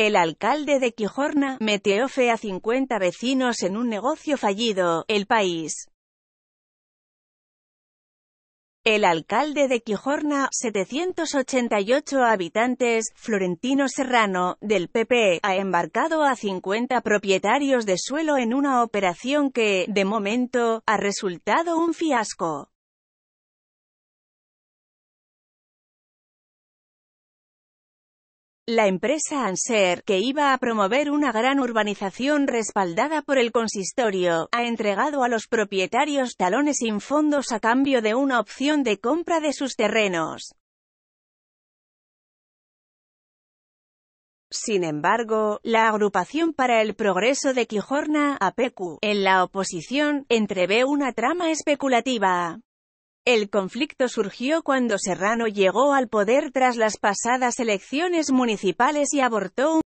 El alcalde de Quijorna metió fe a 50 vecinos en un negocio fallido. El país. El alcalde de Quijorna, 788 habitantes, Florentino Serrano, del PP, e, ha embarcado a 50 propietarios de suelo en una operación que, de momento, ha resultado un fiasco. La empresa Anser, que iba a promover una gran urbanización respaldada por el consistorio, ha entregado a los propietarios talones sin fondos a cambio de una opción de compra de sus terrenos. Sin embargo, la Agrupación para el Progreso de Quijorna, APECU, en la oposición, entrevé una trama especulativa. El conflicto surgió cuando Serrano llegó al poder tras las pasadas elecciones municipales y abortó un